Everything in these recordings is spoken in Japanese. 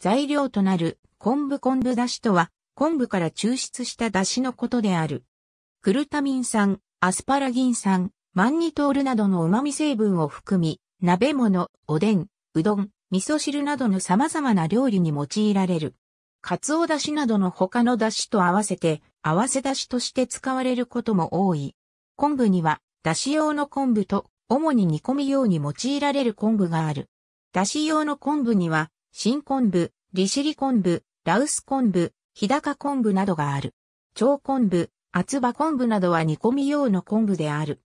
材料となる昆布昆布だしとは、昆布から抽出しただしのことである。グルタミン酸、アスパラギン酸、マンニトールなどの旨味成分を含み、鍋物、おでん、うどん、味噌汁などの様々な料理に用いられる。かつおだしなどの他のだしと合わせて、合わせだしとして使われることも多い。昆布には、だし用の昆布と、主に煮込み用に用いられる昆布がある。だし用の昆布には、新昆布、利尻昆布、羅臼昆布、日高昆布などがある。長昆布、厚葉昆布などは煮込み用の昆布である。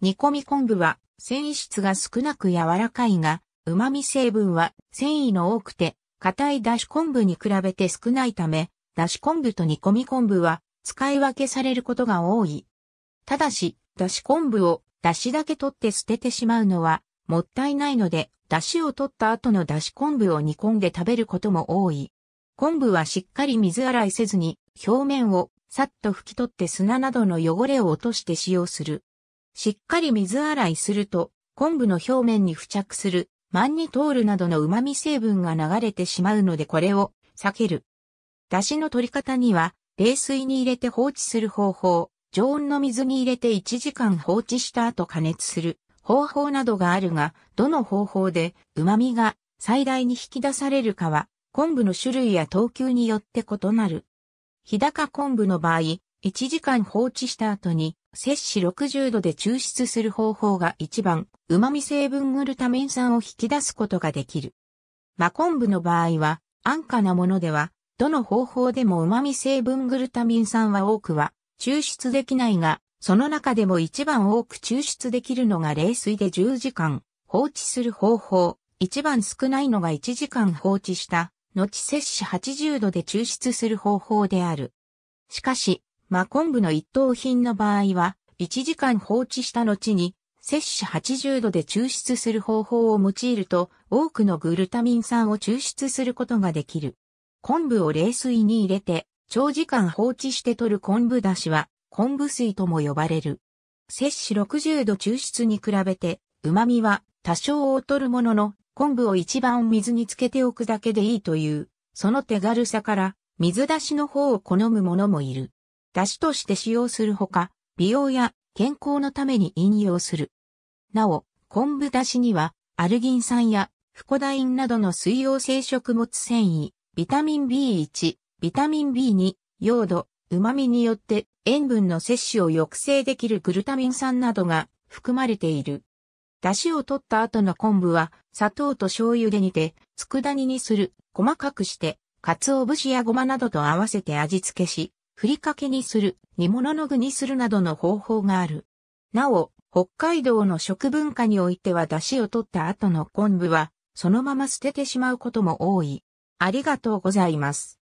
煮込み昆布は繊維質が少なく柔らかいが、旨味成分は繊維の多くて、硬い出汁昆布に比べて少ないため、出汁昆布と煮込み昆布は使い分けされることが多い。ただし、出汁昆布を出汁だけ取って捨ててしまうのはもったいないので、出汁を取った後の出汁昆布を煮込んで食べることも多い。昆布はしっかり水洗いせずに、表面をさっと拭き取って砂などの汚れを落として使用する。しっかり水洗いすると、昆布の表面に付着する、マンニトールなどの旨味成分が流れてしまうのでこれを避ける。出汁の取り方には、冷水に入れて放置する方法、常温の水に入れて1時間放置した後加熱する。方法などがあるが、どの方法で旨味が最大に引き出されるかは、昆布の種類や等級によって異なる。日高昆布の場合、1時間放置した後に、摂氏60度で抽出する方法が一番、旨味成分グルタミン酸を引き出すことができる。真昆布の場合は、安価なものでは、どの方法でも旨味成分グルタミン酸は多くは抽出できないが、その中でも一番多く抽出できるのが冷水で10時間放置する方法、一番少ないのが1時間放置した後摂氏80度で抽出する方法である。しかし、マコンの一等品の場合は、1時間放置した後に、摂氏80度で抽出する方法を用いると、多くのグルタミン酸を抽出することができる。昆布を冷水に入れて、長時間放置して取る昆布だしは、昆布水とも呼ばれる。摂氏60度抽出に比べて、旨味は多少劣るものの、昆布を一番水につけておくだけでいいという、その手軽さから、水出しの方を好む者もいる。出汁として使用するほか、美容や健康のために引用する。なお、昆布出汁には、アルギン酸やフコダインなどの水溶性食物繊維、ビタミン B1、ビタミン B2、ヨード、旨味によって塩分の摂取を抑制できるグルタミン酸などが含まれている。出汁を取った後の昆布は砂糖と醤油で煮て、佃煮にする、細かくして、鰹節やごまなどと合わせて味付けし、ふりかけにする、煮物の具にするなどの方法がある。なお、北海道の食文化においては出汁を取った後の昆布は、そのまま捨ててしまうことも多い。ありがとうございます。